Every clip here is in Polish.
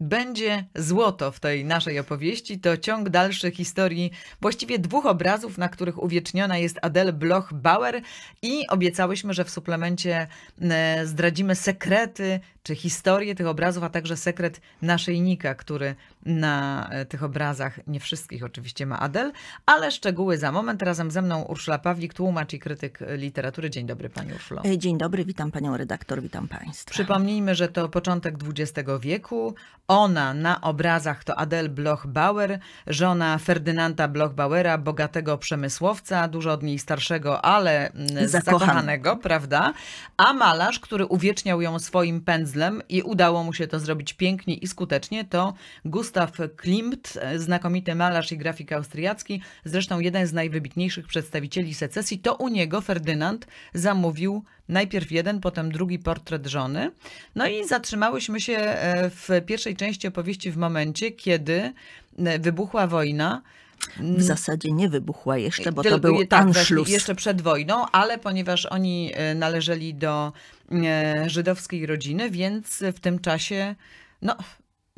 będzie złoto w tej naszej opowieści, to ciąg dalszych historii właściwie dwóch obrazów, na których uwieczniona jest Adele Bloch-Bauer i obiecałyśmy, że w suplemencie e, zdradzimy sekrety czy historię tych obrazów, a także sekret naszej nika, który na e, tych obrazach, nie wszystkich oczywiście ma Adel, ale szczegóły za moment. Razem ze mną Urszula Pawlik, tłumacz i krytyk literatury. Dzień dobry Pani Urszulo. E, dzień dobry, witam Panią redaktor, witam Państwa. Przypomnijmy, że to początek XX wieku. Ona na obrazach to Adel Bloch-Bauer, żona Ferdynanda Bloch-Bauera, bogatego przemysłowca, dużo od niej starszego, ale mm, Zakochany. zakochanego, prawda? A malarz, który uwieczniał ją swoim pędzlem i udało mu się to zrobić pięknie i skutecznie, to Gustav Klimt, znakomity malarz i grafik austriacki, zresztą jeden z najwybitniejszych przedstawicieli secesji, to u niego Ferdynand zamówił najpierw jeden, potem drugi portret żony. No i zatrzymałyśmy się e, w pierwszej części opowieści w momencie, kiedy e, wybuchła wojna w mm. zasadzie nie wybuchła jeszcze, bo to był tak, Anschluss. Jeszcze przed wojną, ale ponieważ oni e, należeli do e, żydowskiej rodziny, więc w tym czasie no,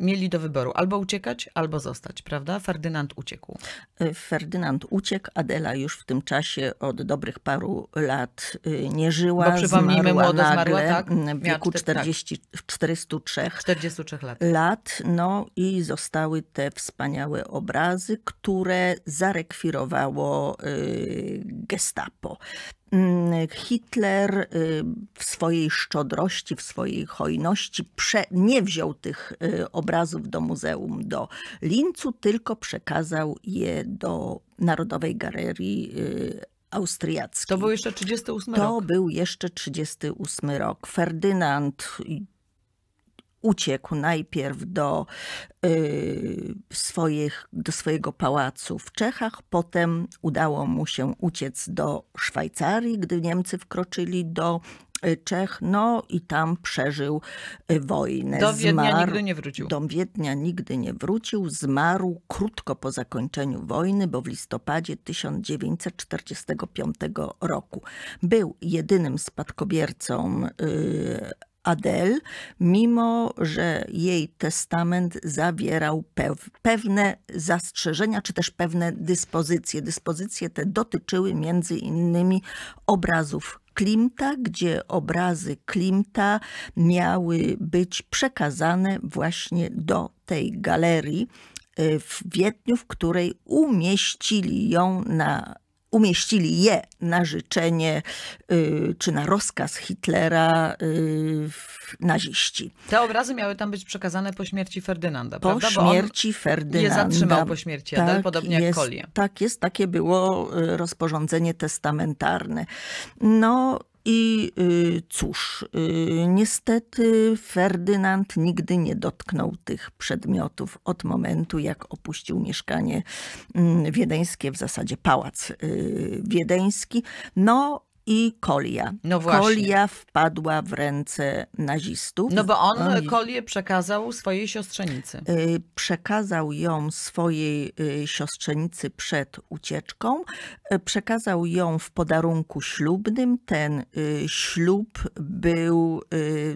mieli do wyboru albo uciekać, albo zostać, prawda? Ferdynand uciekł. Y, Ferdynand uciekł, Adela już w tym czasie od dobrych paru lat y, nie żyła. Bo przypomnijmy, zmarła młodo nagle, zmarła, tak? W wieku 40, tak. 403, 43 lat. lat. No i zostały te wspaniałe obrazy, które zarekwirowało y, gestapo. Mm, Hitler y, w swojej szczodrości, w swojej hojności prze, nie wziął tych y, obrazów do muzeum do Lincu, tylko przekazał je do Narodowej Galerii y, Austriackiej. To był jeszcze 38 to rok. To był jeszcze 38 rok. Ferdynand uciekł najpierw do, y, swoich, do swojego pałacu w Czechach, potem udało mu się uciec do Szwajcarii, gdy Niemcy wkroczyli do y, Czech, no i tam przeżył y, wojnę. Do Wiednia zmarł, nigdy nie wrócił. Do Wiednia nigdy nie wrócił, zmarł krótko po zakończeniu wojny, bo w listopadzie 1945 roku. Był jedynym spadkobiercą y, Adele, mimo że jej testament zawierał pewne zastrzeżenia, czy też pewne dyspozycje. Dyspozycje te dotyczyły między innymi obrazów Klimta, gdzie obrazy Klimta miały być przekazane właśnie do tej galerii y, w Wiedniu, w której umieścili ją na umieścili je na życzenie y, czy na rozkaz Hitlera y, naziści. Te obrazy miały tam być przekazane po śmierci Ferdynanda, po prawda? śmierci Ferdynanda. Je zatrzymał po śmierci tak Adel, podobnie jest, jak Kolie. Tak jest, takie było y, rozporządzenie testamentarne. No i y, cóż, y, niestety Ferdynand nigdy nie dotknął tych przedmiotów od momentu, jak opuścił mieszkanie mm, wiedeńskie, w zasadzie pałac y, wiedeński. No, i Kolia. No właśnie. Kolia wpadła w ręce nazistów. No bo on Kolię przekazał swojej siostrzenicy. Y, przekazał ją swojej y, siostrzenicy przed ucieczką. Y, przekazał ją w podarunku ślubnym. Ten ślub był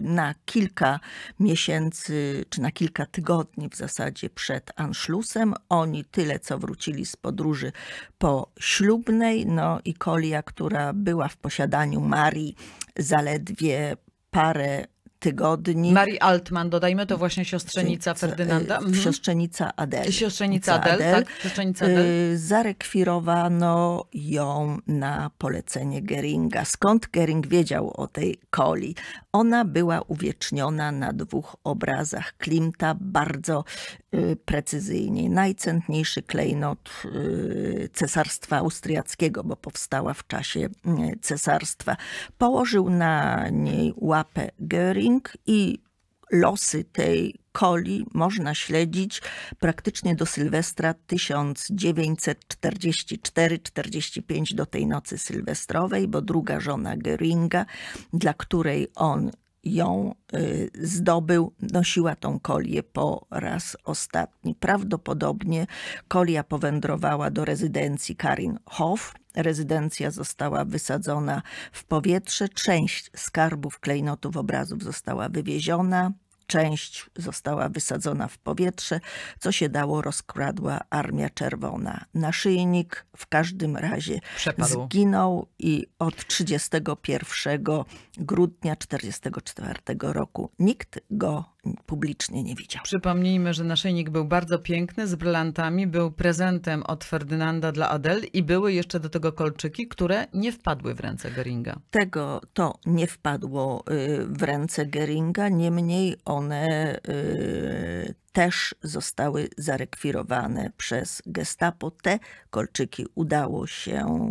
na kilka miesięcy, czy na kilka tygodni w zasadzie przed Anschlussem. Oni tyle co wrócili z podróży po ślubnej, no i Kolia, która była w posiadaniu Marii zaledwie parę tygodni. Marii Altman, dodajmy, to właśnie siostrzenica Ferdynanda. E, mhm. Siostrzenica Adel. Siostrzenica Adel, Adel. tak. Siostrzenica Adel. Y, zarekwirowano ją na polecenie Geringa. Skąd Gering wiedział o tej koli? Ona była uwieczniona na dwóch obrazach Klimta bardzo y, precyzyjnie. najcentniejszy klejnot y, Cesarstwa Austriackiego, bo powstała w czasie Cesarstwa. Położył na niej łapę Göring, doping i losy tej coli można śledzić praktycznie do Sylwestra 1944-45, do tej nocy sylwestrowej, bo druga żona Geringa, dla której on ją y, zdobył, nosiła tą kolię po raz ostatni. Prawdopodobnie kolia powędrowała do rezydencji Karin Hof. Rezydencja została wysadzona w powietrze, część skarbów, klejnotów, obrazów została wywieziona, część została wysadzona w powietrze, co się dało rozkradła Armia Czerwona. Naszyjnik w każdym razie Przepadł. zginął i od 31 grudnia 1944 roku nikt go publicznie nie widział. Przypomnijmy, że naszyjnik był bardzo piękny, z brylantami, był prezentem od Ferdynanda dla Adel i były jeszcze do tego kolczyki, które nie wpadły w ręce Geringa. Tego to nie wpadło y, w ręce Geringa, niemniej one y, też zostały zarekwirowane przez gestapo. Te kolczyki udało się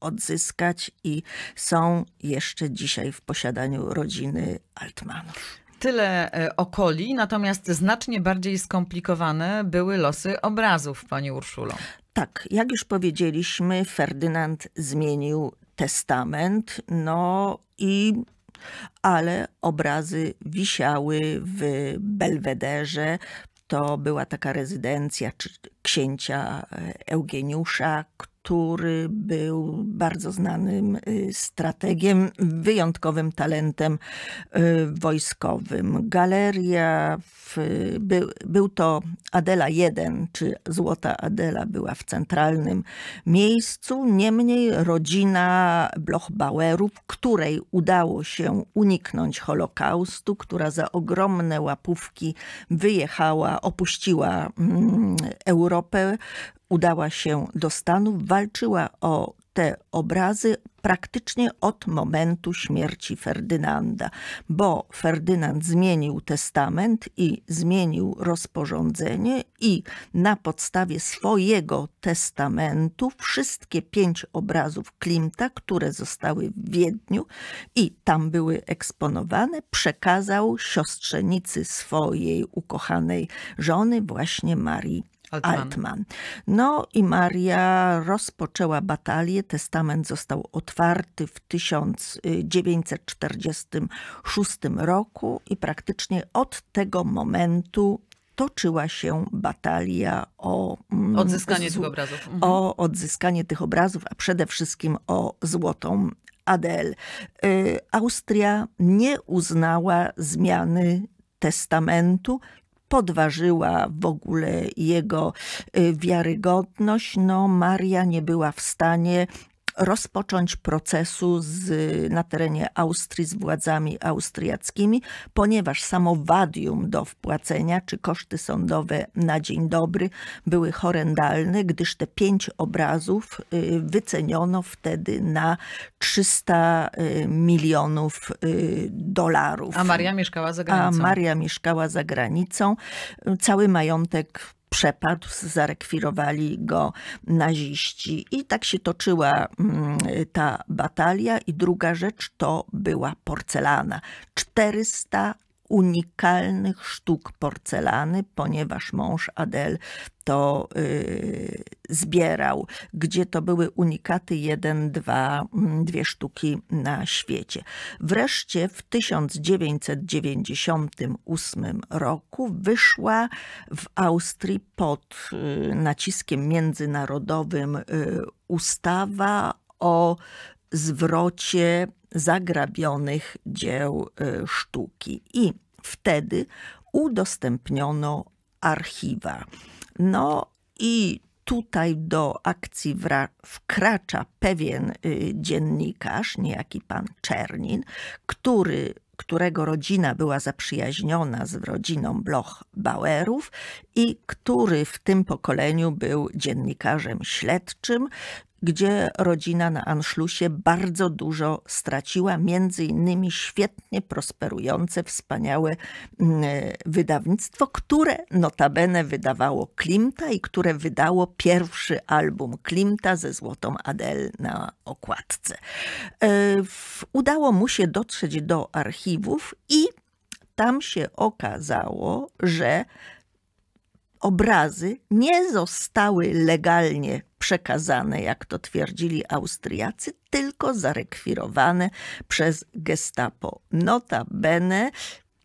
odzyskać i są jeszcze dzisiaj w posiadaniu rodziny Altmanów tyle e, okoli, natomiast znacznie bardziej skomplikowane były losy obrazów, pani Urszulo. Tak, jak już powiedzieliśmy, Ferdynand zmienił testament, no i ale obrazy wisiały w Belwederze. To była taka rezydencja księcia e, Eugeniusza, który był bardzo znanym y, strategiem, wyjątkowym talentem y, wojskowym. Galeria, w, był, był to Adela I, czy Złota Adela była w centralnym miejscu, niemniej rodzina Blochbauerów, której udało się uniknąć Holokaustu, która za ogromne łapówki wyjechała, opuściła mm, Europę, udała się do Stanów, walczyła o te obrazy praktycznie od momentu śmierci Ferdynanda, bo Ferdynand zmienił testament i zmienił rozporządzenie i na podstawie swojego testamentu wszystkie pięć obrazów Klimta, które zostały w Wiedniu i tam były eksponowane, przekazał siostrzenicy swojej ukochanej żony, właśnie Marii Altman. Altman. No i Maria rozpoczęła batalię. Testament został otwarty w 1946 roku i praktycznie od tego momentu toczyła się batalia o mm, odzyskanie z, tych obrazów. Mhm. O odzyskanie tych obrazów, a przede wszystkim o złotą Adel. Y, Austria nie uznała zmiany testamentu podważyła w ogóle jego y, wiarygodność. No, Maria nie była w stanie rozpocząć procesu z, na terenie Austrii z władzami austriackimi, ponieważ samo wadium do wpłacenia czy koszty sądowe na dzień dobry były horrendalne, gdyż te pięć obrazów y, wyceniono wtedy na 300 y, milionów y, dolarów. A Maria mieszkała za granicą. A Maria mieszkała za granicą. Cały majątek przepadł, zarekwirowali go naziści. I tak się toczyła mm, ta batalia. I druga rzecz to była porcelana. 400 unikalnych sztuk porcelany, ponieważ mąż Adel to y, zbierał, gdzie to były unikaty jeden, dwa, mm, dwie sztuki na świecie. Wreszcie w 1998 roku wyszła w Austrii pod y, naciskiem międzynarodowym y, ustawa o zwrocie zagrabionych dzieł y, sztuki. I wtedy udostępniono archiwa. No i tutaj do akcji wkracza pewien y, dziennikarz, niejaki pan Czernin, który którego rodzina była zaprzyjaźniona z rodziną Bloch-Bauerów i który w tym pokoleniu był dziennikarzem śledczym gdzie rodzina na Anschlussie bardzo dużo straciła, między innymi świetnie prosperujące, wspaniałe mm, wydawnictwo, które notabene wydawało Klimta i które wydało pierwszy album Klimta ze złotą Adel na okładce. E, udało mu się dotrzeć do archiwów i tam się okazało, że obrazy nie zostały legalnie przekazane, jak to twierdzili Austriacy, tylko zarekwirowane przez gestapo. Notabene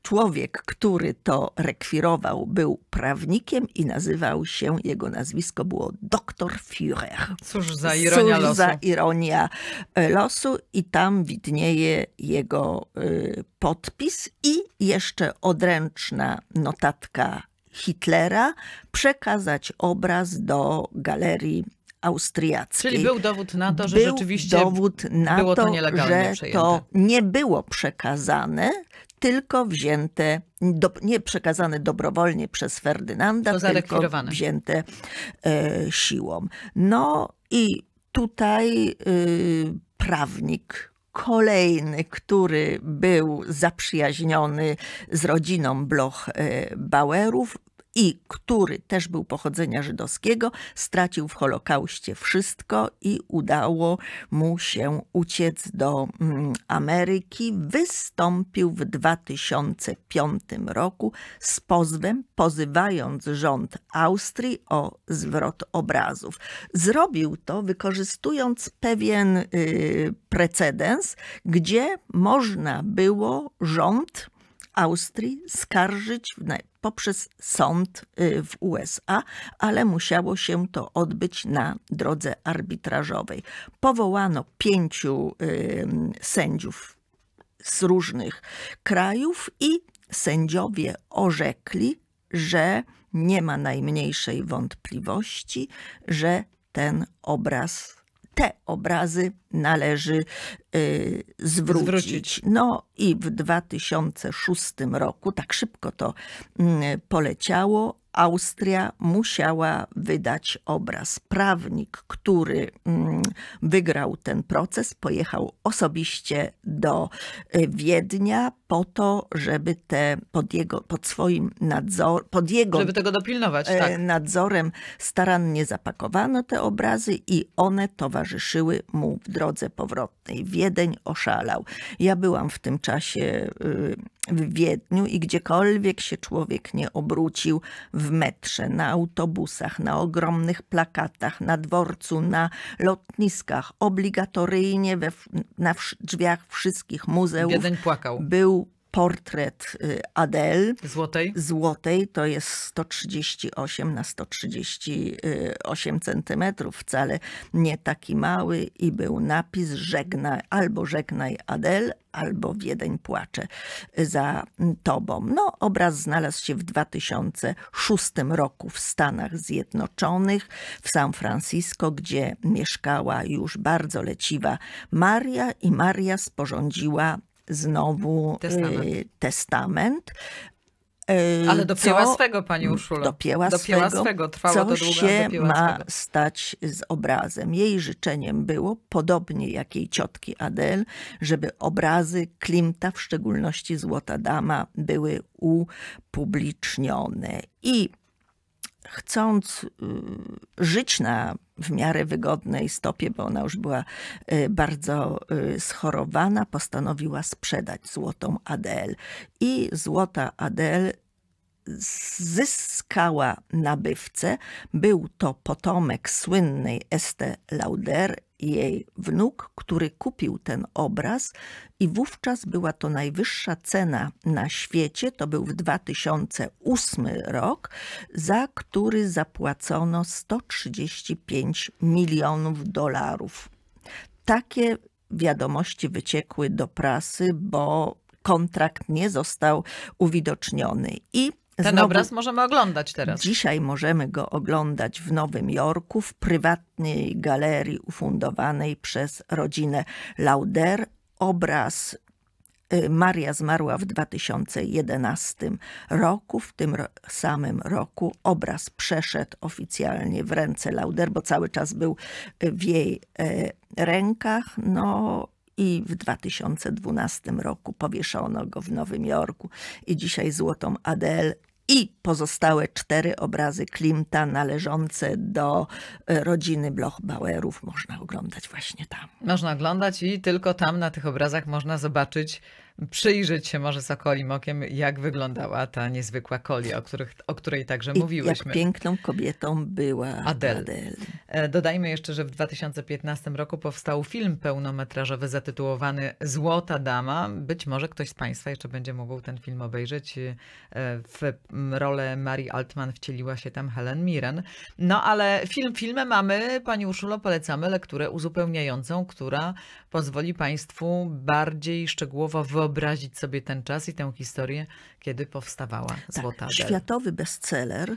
Człowiek, który to rekwirował, był prawnikiem i nazywał się, jego nazwisko było doktor Führer. Cóż za ironia Cóż losu. za ironia e, losu i tam widnieje jego y, podpis i jeszcze odręczna notatka Hitlera, przekazać obraz do galerii austriackiej. Czyli był dowód na to, że był rzeczywiście dowód na było to, to nielegalnie że przejęte. to nie było przekazane, tylko wzięte, do, nie przekazane dobrowolnie przez Ferdynanda, tylko wzięte e, siłą. No i tutaj e, prawnik kolejny, który był zaprzyjaźniony z rodziną Bloch-Bauerów, e, i który też był pochodzenia żydowskiego, stracił w Holokauście wszystko i udało mu się uciec do mm, Ameryki. Wystąpił w 2005 roku z pozwem, pozywając rząd Austrii o zwrot obrazów. Zrobił to wykorzystując pewien y, precedens, gdzie można było rząd Austrii skarżyć poprzez sąd y, w USA, ale musiało się to odbyć na drodze arbitrażowej. Powołano pięciu sędziów z różnych krajów i sędziowie orzekli, że nie ma najmniejszej wątpliwości, że ten obraz te obrazy należy y, zwrócić. zwrócić. No i w 2006 roku, tak szybko to y, poleciało, Austria musiała wydać obraz. Prawnik, który mm, wygrał ten proces, pojechał osobiście do y, Wiednia po to, żeby te pod jego, pod swoim nadzorem, pod jego żeby tego dopilnować, e, tak. nadzorem starannie zapakowano te obrazy i one towarzyszyły mu w drodze powrotu. Północnej. Wiedeń oszalał. Ja byłam w tym czasie y, w Wiedniu i gdziekolwiek się człowiek nie obrócił, w metrze, na autobusach, na ogromnych plakatach, na dworcu, na lotniskach, obligatoryjnie we, na drzwiach wszystkich muzeów. Wiedeń płakał. Był portret y, Adel. Złotej? Złotej, to jest 138 na 138 centymetrów, wcale nie taki mały i był napis żegna, albo żegnaj Adel, albo Wiedeń płacze za tobą. No, obraz znalazł się w 2006 roku w Stanach Zjednoczonych, w San Francisco, gdzie mieszkała już bardzo leciwa Maria i Maria sporządziła znowu testament. Y, testament y, ale dopięła co, swego pani Urszula. Dopięła, dopięła swego, swego, trwało co to długo. się ma swego. stać z obrazem. Jej życzeniem było, podobnie jak jej ciotki Adel, żeby obrazy Klimta, w szczególności Złota Dama, były upublicznione. I chcąc y, żyć na w miarę wygodnej stopie, bo ona już była y, bardzo y, schorowana, postanowiła sprzedać złotą Adel. I złota Adel zyskała nabywcę. Był to potomek słynnej Estée Lauder jej wnuk, który kupił ten obraz i wówczas była to najwyższa cena na świecie, to był w 2008 rok, za który zapłacono 135 milionów dolarów. Takie wiadomości wyciekły do prasy, bo kontrakt nie został uwidoczniony. I ten Znowu, obraz możemy oglądać teraz. Dzisiaj możemy go oglądać w Nowym Jorku, w prywatnej galerii ufundowanej przez rodzinę Lauder. Obraz y, Maria zmarła w 2011 roku. W tym samym roku obraz przeszedł oficjalnie w ręce Lauder, bo cały czas był y, w jej e, rękach. No i w 2012 roku powieszono go w Nowym Jorku. I dzisiaj złotą Adele i pozostałe cztery obrazy Klimta należące do e, rodziny Bloch-Bauerów można oglądać właśnie tam. Można oglądać i tylko tam na tych obrazach można zobaczyć przyjrzeć się może Sokolim okiem, jak wyglądała ta niezwykła kolia, o, których, o której także I mówiłyśmy. Jak piękną kobietą była Adele. Adele. E, dodajmy jeszcze, że w 2015 roku powstał film pełnometrażowy zatytułowany Złota Dama. Być może ktoś z Państwa jeszcze będzie mógł ten film obejrzeć. E, w rolę Marii Altman wcieliła się tam Helen Mirren. No ale film filmem mamy, Pani Urszulo, polecamy lekturę uzupełniającą, która pozwoli Państwu bardziej szczegółowo wyobrazić sobie ten czas i tę historię, kiedy powstawała tak, Złota Adel. Światowy bestseller,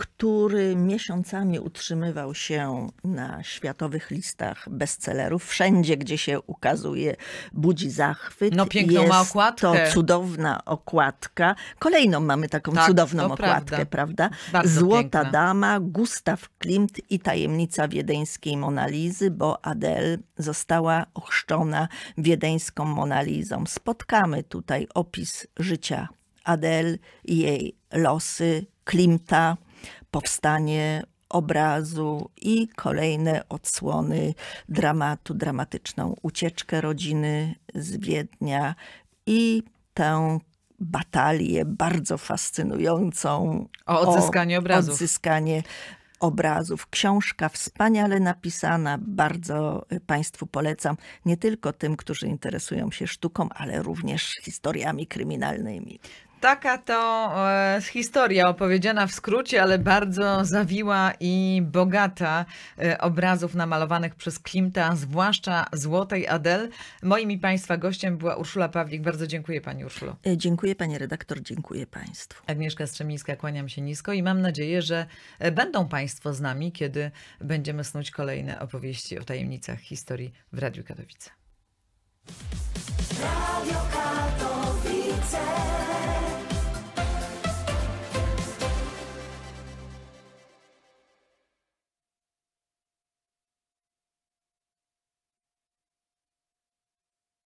który miesiącami utrzymywał się na światowych listach bestsellerów. Wszędzie, gdzie się ukazuje, budzi zachwyt. No piękną Jest ma okładkę. to cudowna okładka. Kolejną mamy taką tak, cudowną okładkę, prawda? prawda? Złota piękna. Dama, Gustaw Klimt i Tajemnica Wiedeńskiej Monalizy, bo Adele została ochrzczona wiedeńską Monalizą. Spotkamy tutaj opis życia Adele i jej losy, Klimta, powstanie obrazu i kolejne odsłony dramatu, dramatyczną ucieczkę rodziny z Wiednia i tę batalię bardzo fascynującą o odzyskanie o, obrazów. Odzyskanie obrazów. Książka wspaniale napisana, bardzo y, Państwu polecam, nie tylko tym, którzy interesują się sztuką, ale również historiami kryminalnymi. Taka to e, historia opowiedziana w skrócie, ale bardzo zawiła i bogata e, obrazów namalowanych przez Klimta, zwłaszcza Złotej Adel. Moim i Państwa gościem była Urszula Pawlik. Bardzo dziękuję Pani Urszulo. E, dziękuję Pani redaktor, dziękuję Państwu. Agnieszka Strzemińska, kłaniam się nisko i mam nadzieję, że będą Państwo z nami, kiedy będziemy snuć kolejne opowieści o tajemnicach historii w Radiu Katowice. Radio Katowice.